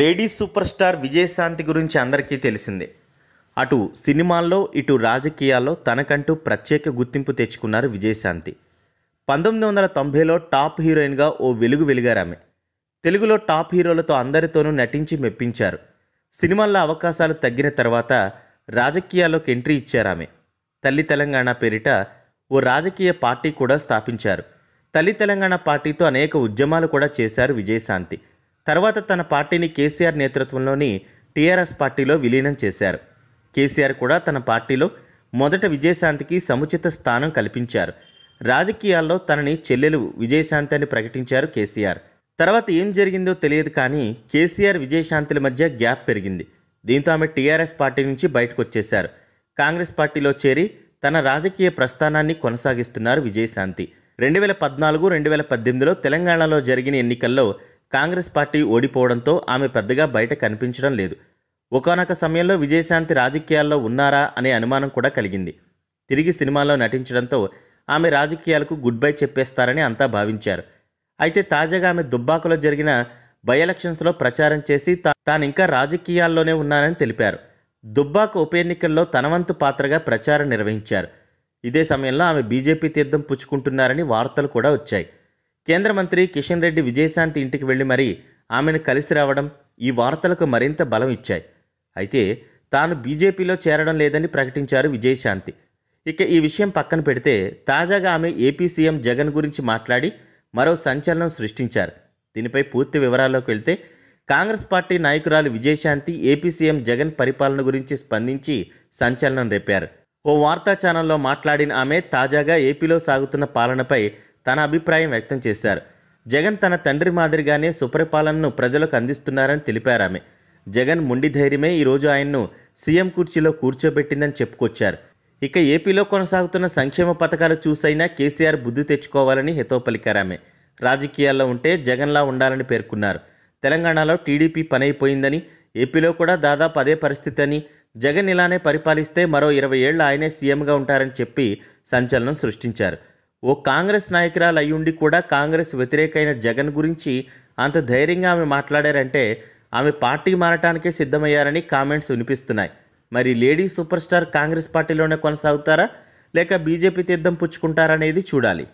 ladies super star Vijayashanti గురించి అందరికీ తెలిసిందే అటు సినిమాల్లో ఇటు రాజకీయాల్లో తనకంటూ ప్రత్యేక గుర్తింపు తెచ్చుకున్నారు విజయశాంతి పంతొమ్మిది వందల తొంభైలో టాప్ హీరోయిన్గా ఓ వెలుగు వెలిగారామె తెలుగులో టాప్ హీరోలతో అందరితోనూ నటించి మెప్పించారు సినిమాల్లో అవకాశాలు తగ్గిన తర్వాత రాజకీయాల్లోకి ఎంట్రీ ఇచ్చారామె తల్లి తెలంగాణ పేరిట ఓ రాజకీయ పార్టీ కూడా స్థాపించారు తల్లి తెలంగాణ పార్టీతో అనేక ఉద్యమాలు కూడా చేశారు విజయశాంతి తర్వాత తన పార్టీని కేసీఆర్ నేతృత్వంలోని టీఆర్ఎస్ పార్టీలో విలీనం చేశారు కేసీఆర్ కూడా తన పార్టీలో మొదట విజయశాంతికి సముచిత స్థానం కల్పించారు రాజకీయాల్లో తనని చెల్లెలు విజయశాంతి అని ప్రకటించారు కేసీఆర్ తర్వాత ఏం జరిగిందో తెలియదు కానీ కేసీఆర్ విజయశాంతుల మధ్య గ్యాప్ పెరిగింది దీంతో ఆమె టీఆర్ఎస్ పార్టీ నుంచి బయటకు వచ్చేశారు కాంగ్రెస్ పార్టీలో చేరి తన రాజకీయ ప్రస్థానాన్ని కొనసాగిస్తున్నారు విజయశాంతి రెండు వేల పద్నాలుగు రెండు వేల పద్దెనిమిదిలో తెలంగాణలో జరిగిన ఎన్నికల్లో కాంగ్రెస్ పార్టీ ఓడిపోవడంతో ఆమె పెద్దగా బయట కనిపించడం లేదు ఒకనొక సమయంలో విజయశాంతి రాజకీయాల్లో ఉన్నారా అనే అనుమానం కూడా కలిగింది తిరిగి సినిమాలో నటించడంతో ఆమె రాజకీయాలకు గుడ్ బై చెప్పేస్తారని అంతా భావించారు అయితే తాజాగా ఆమె దుబ్బాకలో జరిగిన బై ఎలక్షన్స్లో ప్రచారం చేసి తాను ఇంకా రాజకీయాల్లోనే ఉన్నానని తెలిపారు దుబ్బాక ఉప ఎన్నికల్లో తనవంతు పాత్రగా ప్రచారం నిర్వహించారు ఇదే సమయంలో ఆమె బీజేపీ తీర్థం పుచ్చుకుంటున్నారని వార్తలు కూడా వచ్చాయి కేంద్ర మంత్రి కిషన్ రెడ్డి విజయశాంతి ఇంటికి వెళ్ళి మరీ ఆమెను కలిసి రావడం ఈ వార్తలకు మరింత బలం ఇచ్చాయి అయితే తాను బీజేపీలో చేరడం లేదని ప్రకటించారు విజయశాంతి ఇక ఈ విషయం పక్కన పెడితే తాజాగా ఆమె ఏపీ సీఎం జగన్ గురించి మాట్లాడి మరో సంచలనం సృష్టించారు దీనిపై పూర్తి వివరాల్లోకి వెళ్తే కాంగ్రెస్ పార్టీ నాయకురాలు విజయశాంతి ఏపీ సీఎం జగన్ పరిపాలన గురించి స్పందించి సంచలనం రేపారు ఓ వార్తా ఛానల్లో మాట్లాడిన ఆమె తాజాగా ఏపీలో సాగుతున్న పాలనపై తన అభిప్రాయం వ్యక్తం చేశారు జగన్ తన తండ్రి మాదిరిగానే సుపరిపాలనను ప్రజలకు అందిస్తున్నారని తెలిపారామె జగన్ ముండి ధైర్యమే ఈరోజు ఆయన్ను సీఎం కుర్చీలో కూర్చోబెట్టిందని చెప్పుకొచ్చారు ఇక ఏపీలో కొనసాగుతున్న సంక్షేమ పథకాలు చూసైనా కేసీఆర్ బుద్ధి తెచ్చుకోవాలని హితో పలికారామె రాజకీయాల్లో ఉంటే జగన్లా ఉండాలని పేర్కొన్నారు తెలంగాణలో టీడీపీ పనైపోయిందని ఏపీలో కూడా దాదాపు అదే పరిస్థితి అని జగన్ ఇలానే పరిపాలిస్తే మరో ఇరవై ఏళ్ళు ఆయనే సీఎంగా ఉంటారని చెప్పి సంచలనం సృష్టించారు ఓ కాంగ్రెస్ నాయకురాలు అయ్యుండి కూడా కాంగ్రెస్ వ్యతిరేకైన జగన్ గురించి అంత ధైర్యంగా ఆమె మాట్లాడారంటే ఆమె పార్టీ మారటానికే సిద్ధమయ్యారని కామెంట్స్ వినిపిస్తున్నాయి మరి లేడీ సూపర్ స్టార్ కాంగ్రెస్ పార్టీలోనే కొనసాగుతారా లేక బీజేపీ తీర్థం పుచ్చుకుంటారనేది చూడాలి